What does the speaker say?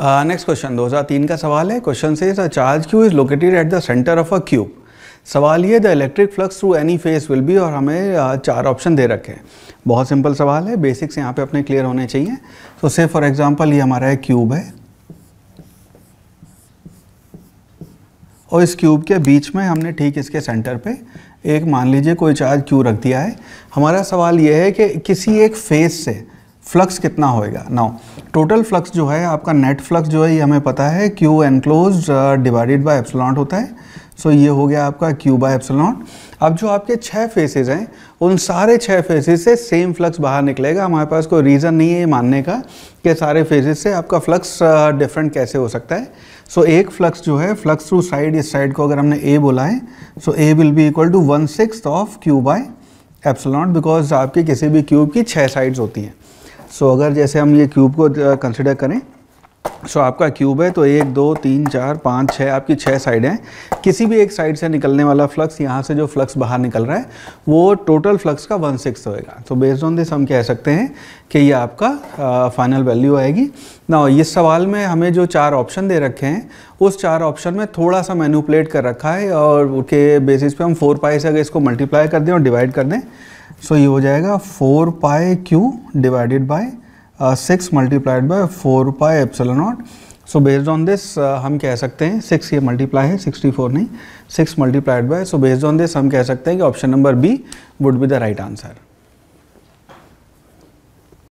next question 2003 का सवाल है question says a charge Q is located at the centre of a cube सवाल ये the electric flux through any face will be और हमें uh, चार option दे रखे हैं बहुत सिंपल सवाल है बेसिक्स यहाँ पे अपने क्लियर होने चाहिए तो से फॉर एग्जांपल ये हमारा एक क्यूब है और इस क्यूब के बीच में हमने ठीक इसके सेंटर पे एक मान लीजिए कोई चार्ज क्यू रख दिया है हमारा सवाल ये है कि किसी एक फेस से फ्लक्स कितना होएगा नाउ टोटल फ्लक्स जो है आपका नेट फ्लक्स जो है ये हमें पता है Q enclose divided by epsilon naught होता है सो so ये हो गया आपका क्यू बाय एप्सलॉन्ट अब जो आपके छः फेसेस हैं उन सारे छः फेसेस से सेम फ्लक्स बाहर निकलेगा हमारे पास कोई रीज़न नहीं है ये मानने का कि सारे फेसेस से आपका फ्लक्स डिफरेंट uh, कैसे हो सकता है सो so, एक फ्लक्स जो है फ्लक्स थ्रू साइड इस साइड को अगर हमने ए बोला है so A will be equal to one six of Q by epsilon naught because आपके किसी भी क्यूब की छः साइड्स होती हैं सो so, अगर जैसे हम ये क्यूब को कंसिडर करें सो so, आपका क्यूब है तो एक दो तीन चार पाँच छः आपकी छः साइड हैं किसी भी एक साइड से निकलने वाला फ्लक्स यहाँ से जो फ्लक्स बाहर निकल रहा है वो टोटल फ्लक्स का वन सिक्स होएगा तो बेस्ड ऑन दिस हम कह सकते हैं कि ये आपका फाइनल वैल्यू आएगी ना इस सवाल में हमें जो चार ऑप्शन दे रखे हैं उस चार ऑप्शन में थोड़ा सा मैनुपलेट कर रखा है और उसके बेसिस पर हम फोर पाई से अगर इसको मल्टीप्लाई कर दें और डिवाइड कर दें सो ये हो जाएगा four pi Q divided by six multiplied by four pi epsilon naught so based on this हम कह सकते हैं सिक्स ये मल्टीप्लाई है सिक्सटी फोर नहीं six multiplied by so based on this हम कह सकते हैं कि option number B would be the right answer